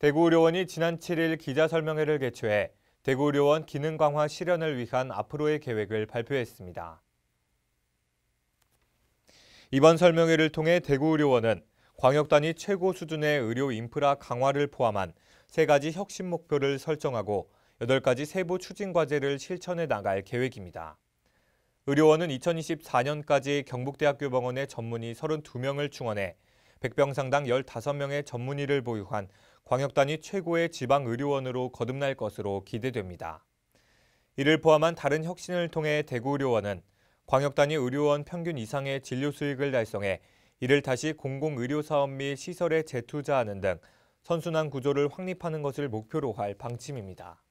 대구의료원이 지난 7일 기자설명회를 개최해 대구의료원 기능 강화 실현을 위한 앞으로의 계획을 발표했습니다. 이번 설명회를 통해 대구의료원은 광역단위 최고 수준의 의료 인프라 강화를 포함한 세 가지 혁신 목표를 설정하고 8가지 세부 추진 과제를 실천해 나갈 계획입니다. 의료원은 2024년까지 경북대학교 병원의 전문의 32명을 충원해 백병 상당 15명의 전문의를 보유한 광역단위 최고의 지방의료원으로 거듭날 것으로 기대됩니다. 이를 포함한 다른 혁신을 통해 대구의료원은 광역단위 의료원 평균 이상의 진료 수익을 달성해 이를 다시 공공의료사업 및 시설에 재투자하는 등 선순환 구조를 확립하는 것을 목표로 할 방침입니다.